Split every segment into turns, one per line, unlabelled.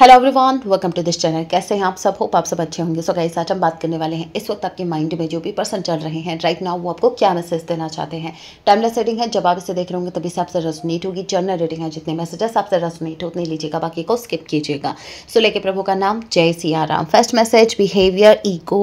Hello everyone welcome to this channel कैसे हैं आप सब होप आप सब अच्छे होंगे सो गाइस आज हम बात करने वाले हैं इस वक्त आपके माइंड में जो भी पर्सन चल रहे हैं राइट नाउ वो आपको क्या मैसेज देना चाहते हैं टाइमलेस रीडिंग है जब आप इसे देख रहे होंगे तभी से आपसे रेजोनेट होगी जर्नल रीडिंग है जितने मैसेजेस आपसे रेजोनेट होने लीजिएगा बाकी को स्किप कीजिएगा सो लेके प्रभु का नाम जय Siya Ram first message behaviour ego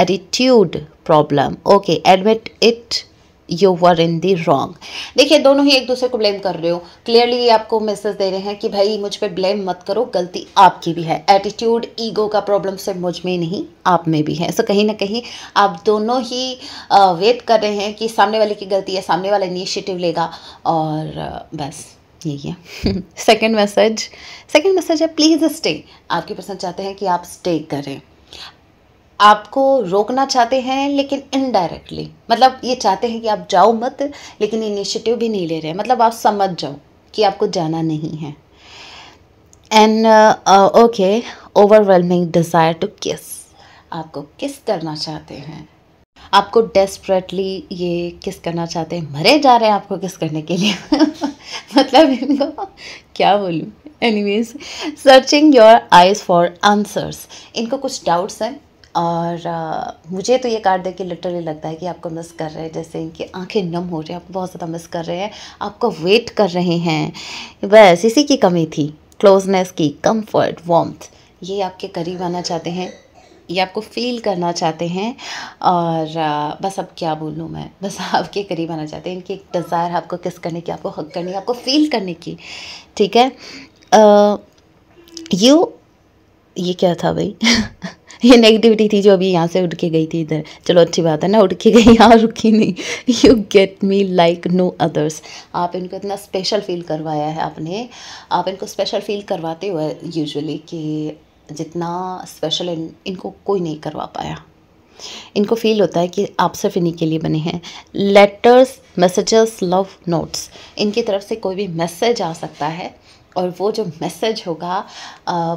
attitude problem okay admit it you were in the wrong देखिए दोनों ही एक दूसरे को ब्लेम कर रहे हो क्लियरली आपको मैसेज दे रहे हैं कि भाई मुझ पर ब्लेम मत करो गलती आपकी भी है एटीट्यूड ईगो का प्रॉब्लम सिर्फ मुझ में नहीं आप में भी है सो so, कहीं ना कहीं आप दोनों ही वेट कर रहे हैं कि सामने वाले की गलती है सामने वाला इनिशिएटिव लेगा और बस यही है सेकेंड मैसेज सेकेंड मैसेज है प्लीज़ स्टे आपकी पर्सन चाहते हैं कि आप स्टे करें आपको रोकना चाहते हैं लेकिन इनडायरेक्टली मतलब ये चाहते हैं कि आप जाओ मत लेकिन इनिशिएटिव भी नहीं ले रहे मतलब आप समझ जाओ कि आपको जाना नहीं है and okay overwhelming desire to kiss आपको किस करना चाहते हैं आपको डेस्परेटली ये किस करना चाहते हैं मरे जा रहे हैं आपको किस करने के लिए मतलब इनको क्या बोलूँ anyways searching your eyes for answers इनको कुछ डाउट्स हैं और आ, मुझे तो ये कार्ड देख के लिटरली लगता है कि आपको मिस कर रहे हैं जैसे इनकी आंखें नम हो रही हैं आप बहुत ज़्यादा मिस कर रहे हैं आपको वेट कर रहे हैं बस इसी की कमी थी क्लोजनेस की कंफर्ट वॉम्थ ये आपके करीब आना चाहते हैं ये आपको फील करना चाहते हैं और बस अब क्या बोलूँ मैं बस आपके करीब आना चाहते हैं इनकी एक डिज़ायर आपको किस करने की आपको हक करने की आपको फील करने की ठीक है यू ये क्या था भाई ये नेगेटिविटी थी जो अभी यहाँ से उठ के गई थी इधर चलो अच्छी बात है ना उठ के गई यहाँ रुकी नहीं you get me like no others आप इनको इतना स्पेशल फील करवाया है आपने आप इनको स्पेशल फील करवाते हुए यूजुअली कि जितना स्पेशल इन, इनको कोई नहीं करवा पाया इनको फील होता है कि आप सिर्फ इन्हीं के लिए बने हैं लेटर्स मैसेजेस लव नोट्स इनकी तरफ से कोई भी मैसेज आ सकता है और वो जो मैसेज होगा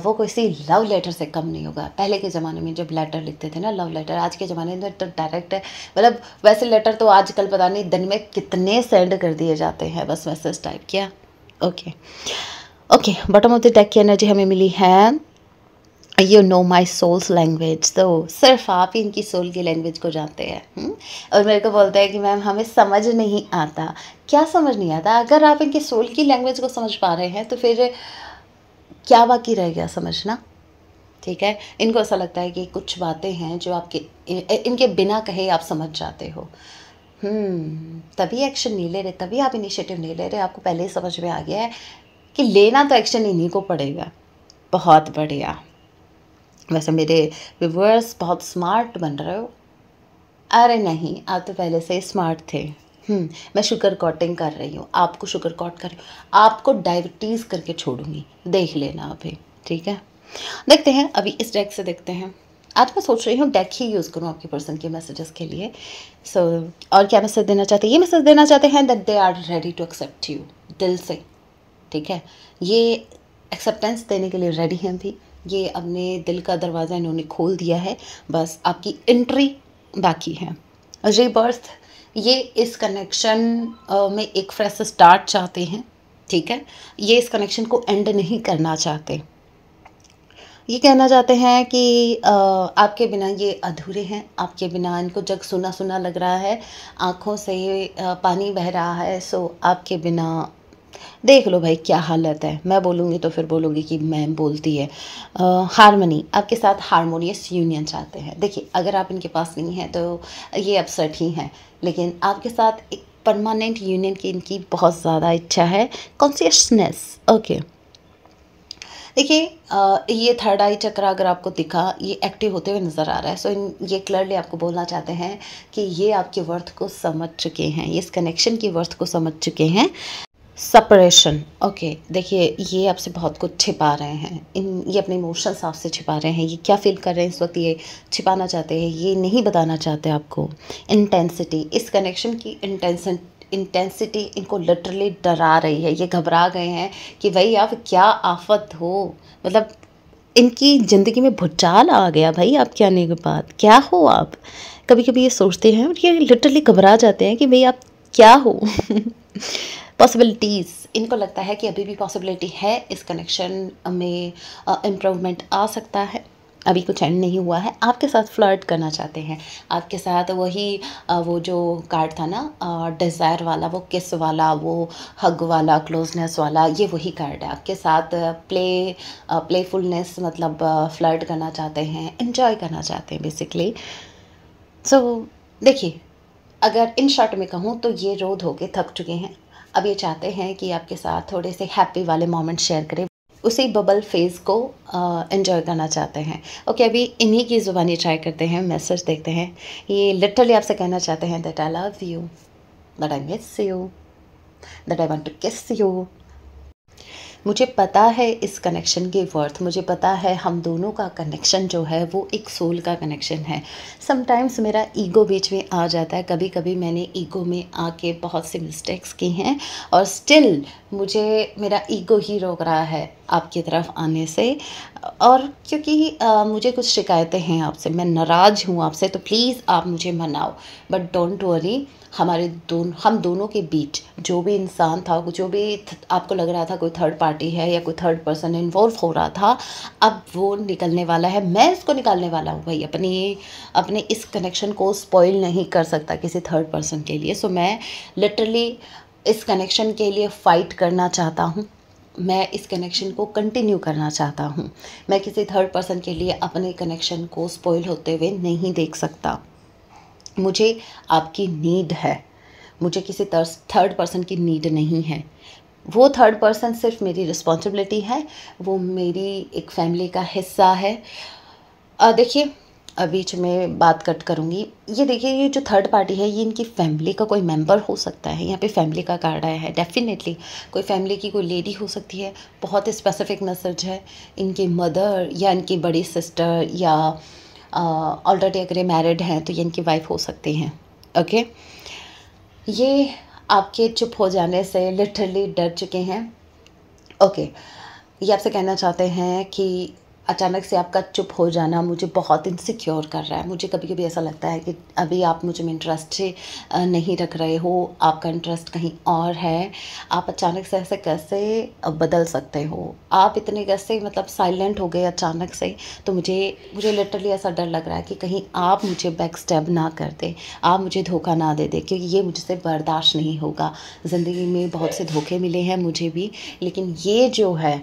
वो किसी लव लेटर से कम नहीं होगा पहले के ज़माने में जब लेटर लिखते थे ना लव लेटर आज के ज़माने में तो डायरेक्ट है मतलब वैसे लेटर तो आजकल पता नहीं दिन में कितने सेंड कर दिए जाते हैं बस मैसेज टाइप किया okay okay bottom of the deck की एनर्जी हमें मिली है you know my soul's language तो सिर्फ आप ही इनकी सोल की लैंग्वेज को जानते हैं हम्म? और मेरे को बोलते हैं कि मैम हमें समझ नहीं आता क्या समझ नहीं आता अगर आप इनके सोल की लैंग्वेज को समझ पा रहे हैं तो फिर क्या बाकी रह गया समझना ठीक है इनको ऐसा लगता है कि कुछ बातें हैं जो आपके इनके बिना कहे आप समझ जाते हो हम्म, तभी एक्शन नहीं ले रहे तभी आप इनिशिएटिव नहीं ले रहे आपको पहले ही समझ में आ गया है कि लेना तो एक्शन इन्हीं को पड़ेगा बहुत बढ़िया वैसे मेरे व्यूवर्स बहुत स्मार्ट बन रहे हो अरे नहीं आप तो पहले से ही स्मार्ट थे हम्म, मैं शुगर कॉटिंग कर रही हूँ आपको शुगर कॉट कर रही हूँ आपको डायबिटीज़ करके छोड़ूंगी देख लेना अभी ठीक है देखते हैं अभी इस डेक से देखते हैं आज मैं सोच रही हूँ डेक ही यूज़ करूँ आपके पर्सन के मैसेजेस के लिए सो so, और क्या मैसेज देना चाहते हैं ये मैसेज देना चाहते हैं that they are ready to accept you दिल से ठीक है ये एक्सेप्टेंस देने के लिए रेडी हैं भी ये अपने दिल का दरवाज़ा इन्होंने खोल दिया है बस आपकी एंट्री बाकी है रिबर्थ ये इस कनेक्शन में एक फ्रेश स्टार्ट चाहते हैं ठीक है ये इस कनेक्शन को एंड नहीं करना चाहते ये कहना चाहते हैं कि आपके बिना ये अधूरे हैं आपके बिना इनको जग सुना सुना लग रहा है आँखों से पानी बह रहा है सो आपके बिना देख लो भाई क्या हालत है मैं बोलूँगी तो फिर बोलूँगी कि मैम बोलती है हारमोनी आपके साथ हारमोनियस यूनियन चाहते हैं देखिए अगर आप इनके पास नहीं हैं तो ये अपसेट ही हैं लेकिन आपके साथ एक परमानेंट यूनियन की इनकी बहुत ज़्यादा इच्छा है कॉन्सियसनेस ओके देखिए ये थर्ड आई चक्र अगर आपको दिखा ये एक्टिव होते हुए नज़र आ रहा है सो इन ये क्लियरली आपको बोलना चाहते हैं कि ये आपके वर्थ को समझ चुके हैं ये इस कनेक्शन की वर्थ को समझ चुके हैं सपरेशन ओके देखिए ये आपसे बहुत कुछ छिपा रहे हैं इन ये अपने इमोशंस आपसे छिपा रहे हैं ये क्या फील कर रहे हैं इस वक्त ये छिपाना चाहते हैं ये नहीं बताना चाहते आपको इंटेंसिटी इस कनेक्शन की इंटेंसन इंटेंसिटी इनको लिटरली डरा रही है ये घबरा गए हैं कि भाई आप क्या आफत हो मतलब इनकी ज़िंदगी में भुचाल आ गया भाई आपके आने के बाद क्या हो आप कभी कभी ये सोचते हैं और ये लिटरली घबरा जाते हैं कि भाई आप क्या हो पॉसिबिलिटीज़ इनको लगता है कि अभी भी पॉसिबिलिटी है इस कनेक्शन में इम्प्रूवमेंट आ सकता है अभी कुछ एंड नहीं हुआ है आपके साथ फ्लर्ट करना चाहते हैं आपके साथ वही वो जो कार्ड था ना डिज़ायर वाला वो किस वाला वो हग वाला क्लोजनेस वाला ये वही कार्ड है आपके साथ प्ले प्लेफुलनेस मतलब फ्लर्ट करना चाहते हैं इन्जॉय करना चाहते हैं बेसिकली सो so, देखिए अगर इन शॉर्ट में कहूँ तो ये रो धोके थक चुके हैं अब ये चाहते हैं कि आपके साथ थोड़े से हैप्पी वाले मोमेंट शेयर करें उसी बबल फेज़ को एंजॉय करना चाहते हैं ओके अभी इन्हीं की ज़ुबानी ट्राई करते हैं मैसेज देखते हैं ये लिटरली आपसे कहना चाहते हैं that I love you that I miss you that I want to kiss you मुझे पता है इस कनेक्शन के वर्थ मुझे पता है हम दोनों का कनेक्शन जो है वो एक सोल का कनेक्शन है समटाइम्स मेरा ईगो बीच में आ जाता है कभी कभी मैंने ईगो में आके बहुत से मिस्टेक्स की हैं और स्टिल मुझे मेरा ईगो ही रोक रहा है आपकी तरफ आने से और क्योंकि आ, मुझे कुछ शिकायतें हैं आपसे मैं नाराज़ हूँ आपसे तो प्लीज़ आप मुझे मनाओ बट डोंट वरी हमारे दोनों हम दोनों के बीच जो भी इंसान था जो भी आपको लग रहा था कोई थर्ड पार्टी है या कोई थर्ड पर्सन इन्वॉल्व हो रहा था अब वो निकलने वाला है मैं इसको निकालने वाला हूँ भाई अपनी अपने इस कनेक्शन को स्पॉइल नहीं कर सकता किसी थर्ड पर्सन के लिए सो मैं लिटरली इस कनेक्शन के लिए फ़ाइट करना चाहता हूँ मैं इस कनेक्शन को कंटिन्यू करना चाहता हूँ मैं किसी थर्ड पर्सन के लिए अपने कनेक्शन को स्पॉइल होते हुए नहीं देख सकता मुझे आपकी नीड है मुझे किसी थर्ड पर्सन की नीड नहीं है वो थर्ड पर्सन सिर्फ मेरी रिस्पॉन्सिबिलिटी है वो मेरी एक फैमिली का हिस्सा है देखिए बीच में बात कट करूँगी ये देखिए ये जो थर्ड पार्टी है ये इनकी फैमिली का कोई मेंबर हो सकता है यहाँ पे फैमिली का कार्ड आया है डेफिनेटली कोई फैमिली की कोई लेडी हो सकती है बहुत स्पेसिफिक मैसेज है इनके मदर या इनकी बड़ी सिस्टर या ऑलरेडी अगर ये मैरिड हैं तो ये इनकी वाइफ हो सकती हैं ओके ये आपके चुप हो जाने से लिटरली डर चुके हैं ओके ये आपसे कहना चाहते हैं कि अचानक से आपका चुप हो जाना मुझे बहुत इनसिक्योर कर रहा है मुझे कभी कभी ऐसा लगता है कि अभी आप मुझे में इंटरेस्ट से नहीं रख रहे हो आपका इंटरेस्ट कहीं और है आप अचानक से ऐसे कैसे बदल सकते हो आप इतने कैसे मतलब साइलेंट हो गए अचानक से तो मुझे मुझे लिटरली ऐसा डर लग रहा है कि कहीं आप मुझे बैक स्टेप ना कर दें आप मुझे धोखा ना दे दें क्योंकि ये मुझसे बर्दाश्त नहीं होगा ज़िंदगी में बहुत से धोखे मिले हैं मुझे भी लेकिन ये जो है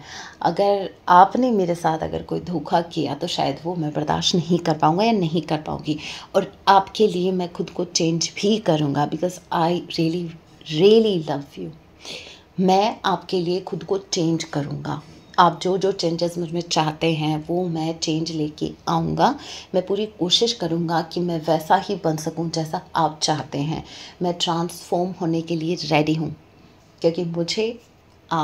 अगर आपने मेरे साथ अगर कोई धोखा किया तो शायद वो मैं बर्दाश्त नहीं कर पाऊँगा या नहीं कर पाऊँगी और आपके लिए मैं खुद को चेंज भी करूँगा because I really really love you मैं आपके लिए खुद को चेंज करूँगा आप जो जो चेंजेस मुझ में चाहते हैं वो मैं चेंज लेके आऊँगा मैं पूरी कोशिश करूँगा कि मैं वैसा ही बन सकूँ जैसा आप चाहते हैं मैं ट्रांसफॉर्म होने के लिए रेडी हूँ क्योंकि मुझे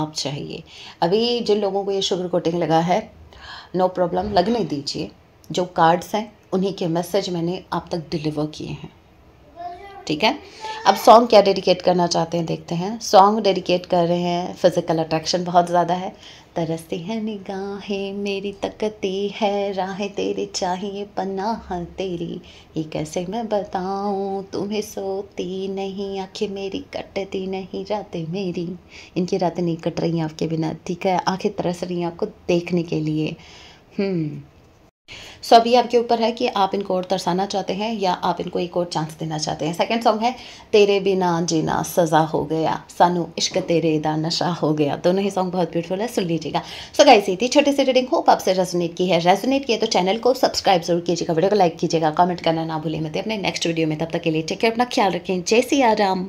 आप चाहिए अभी जिन लोगों को ये शुगर कोटिंग लगा है नो प्रॉब्लम लगने दीजिए जो कार्ड्स हैं उन्हीं के मैसेज मैंने आप तक डिलीवर किए हैं ठीक है अब सॉन्ग क्या डेडिकेट करना चाहते हैं देखते हैं सॉन्ग डेडिकेट कर रहे हैं फिज़िकल अट्रैक्शन बहुत ज़्यादा है तरसती है निगाहें मेरी तकती है राहें तेरे चाहिए पनाह तेरी ये कैसे मैं बताऊं तुम्हें सोती नहीं आंखें मेरी कटती नहीं रातें मेरी इनकी रातें नहीं कट रही हैं आपके बिना ठीक है आंखें तरस रही हैं आपको देखने के लिए सो हम्म। अभी आपके ऊपर है कि आप इनको और तरसाना चाहते हैं या आप इनको एक और चांस देना चाहते हैं सेकंड सॉन्ग है तेरे बिना जीना सज़ा हो गया सानू इश्क तेरे दा नशा हो गया दोनों ही सॉन्ग बहुत ब्यूटीफुल है सुन लीजिएगा सो गाइस ये थी छोटी सी रीडिंग होप आपसे रेजोनेट की है रेजोनेट है तो चैनल को सब्सक्राइब जरूर कीजिएगा वीडियो को लाइक कीजिएगा कॉमेंट करना ना भूलें मत अपने नेक्स्ट वीडियो में तब तक के लिए टेक केयर अपना ख्याल रखें जय सिया राम